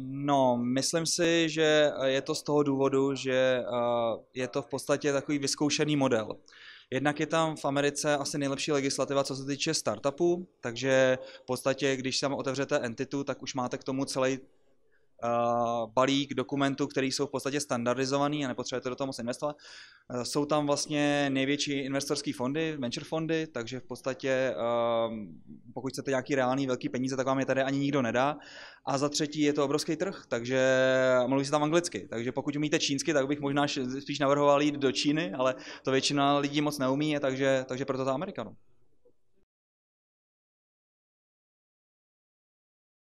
No, myslím si, že eh, je to z toho důvodu, že eh, je to v podstatě takový vyzkoušený model. Jednak je tam v Americe asi nejlepší legislativa, co se týče startupů, takže v podstatě, když tam otevřete entitu, tak už máte k tomu celý eh, balík dokumentů, které jsou v podstatě standardizovaný a nepotřebujete do toho moc investovat. Jsou tam vlastně největší investorské fondy, venture fondy, takže v podstatě pokud chcete nějaký reálný velký peníze, tak vám je tady ani nikdo nedá. A za třetí je to obrovský trh, takže mluví se tam anglicky. Takže pokud umíte čínsky, tak bych možná spíš navrhoval jít do Číny, ale to většina lidí moc neumí, takže, takže proto ta Amerika. No.